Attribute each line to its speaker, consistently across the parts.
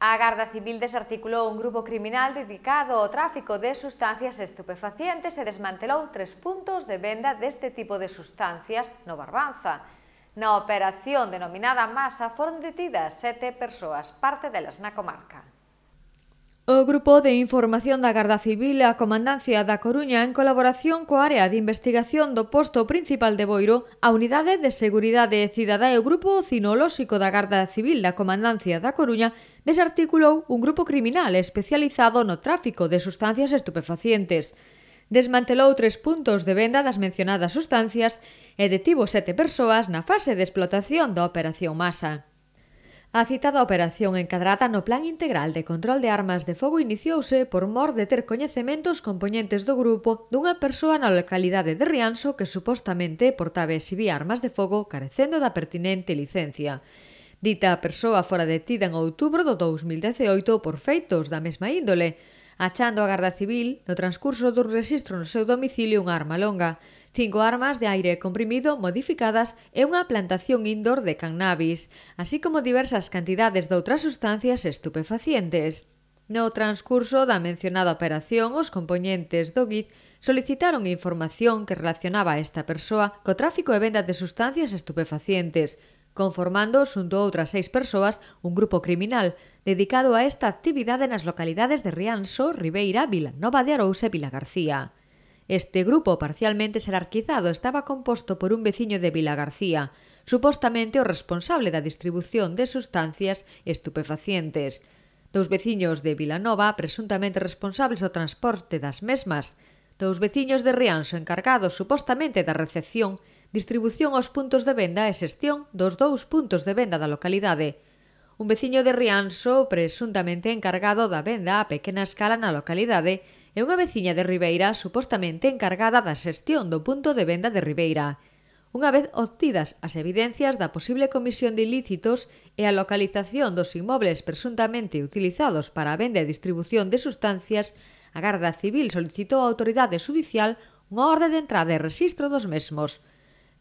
Speaker 1: A Garda Civil desarticulou un grupo criminal dedicado ao tráfico de sustancias estupefacientes e desmantelou tres puntos de venda deste tipo de sustancias no Barbanza. Na operación denominada Masa foron detidas sete persoas, parte delas na comarca. O Grupo de Información da Garda Civil e a Comandancia da Coruña en colaboración coa área de investigación do posto principal de Boiro, a Unidade de Seguridade Cidadá e o Grupo Cinolóxico da Garda Civil da Comandancia da Coruña desarticulou un grupo criminal especializado no tráfico de sustancias estupefacientes. Desmantelou tres puntos de venda das mencionadas sustancias e detivo sete persoas na fase de explotación da Operación Masa. A citada operación encadrada no Plan Integral de Control de Armas de Fogo iniciouse por mor de ter coñecemento os componentes do grupo dunha persoa na localidade de Rianxo que supostamente portaba e exhibía armas de fogo carecendo da pertinente licencia. Dita a persoa fora detida en outubro do 2018 por feitos da mesma índole, achando a Garda Civil no transcurso dun rexistro no seu domicilio unha arma longa, cinco armas de aire comprimido modificadas e unha plantación indoor de cannabis, así como diversas cantidades de outras sustancias estupefacientes. No transcurso da mencionada operación, os componentes do GIT solicitaron información que relacionaba a esta persoa co tráfico e venda de sustancias estupefacientes, conformando xunto a outras seis persoas un grupo criminal dedicado a esta actividade nas localidades de Rianxo, Ribeira, Vila Nova de Arousa e Vila García. Este grupo parcialmente xerarquizado estaba composto por un veciño de Vila García, supostamente o responsable da distribución de sustancias estupefacientes. Dous veciños de Vilanova, presuntamente responsables do transporte das mesmas, dous veciños de Rianxo encargados supostamente da recepción, distribución aos puntos de venda e xestión dos dous puntos de venda da localidade. Un veciño de Rianxo, presuntamente encargado da venda a pequena escala na localidade, e unha veciña de Ribeira supostamente encargada da xestión do punto de venda de Ribeira, unha vez obtidas as evidencias da posible comisión de ilícitos e a localización dos inmobles presuntamente utilizados para a venda e distribución de sustancias, a Garda Civil solicitou á autoridade judicial unha orde de entrada e rexistro dos mesmos.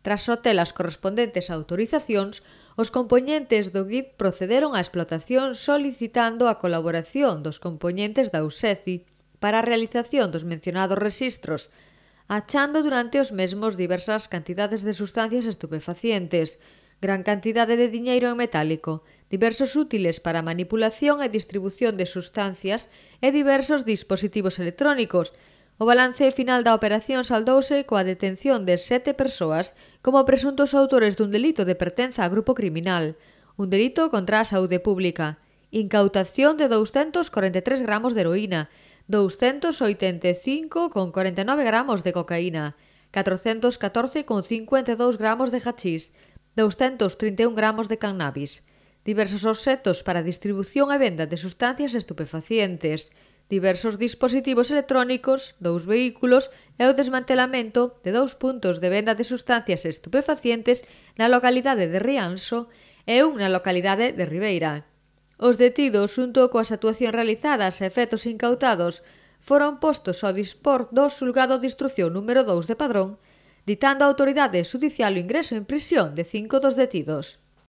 Speaker 1: Tras obter as correspondentes autorizacións, os compoñentes do GIT procederon á explotación solicitando a colaboración dos compoñentes da USECI, para a realización dos mencionados rexistros, achando durante os mesmos diversas cantidades de sustancias estupefacientes, gran cantidade de diñeiro en metálico, diversos útiles para a manipulación e distribución de sustancias e diversos dispositivos electrónicos. O balance final da operación saldouse coa detención de sete persoas como presuntos autores dun delito de pertenza a grupo criminal, un delito contra a saúde pública, incautación de 243 gramos de heroína, 285 con 49 gramos de cocaína, 414 con 52 gramos de hachís, 231 gramos de cannabis, diversos obxetos para distribución e venda de sustancias estupefacientes, diversos dispositivos electrónicos, dous vehículos e o desmantelamento de dous puntos de venda de sustancias estupefacientes na localidade de Rianxo e unha localidade de Ribeira. Os detidos, xunto coas actuacións realizadas e efectos incautados, foron postos ao dispor do Sulgado de Instrucción número 2 de Padrón, ditando a autoridade judicial o ingreso en prisión de cinco dos detidos.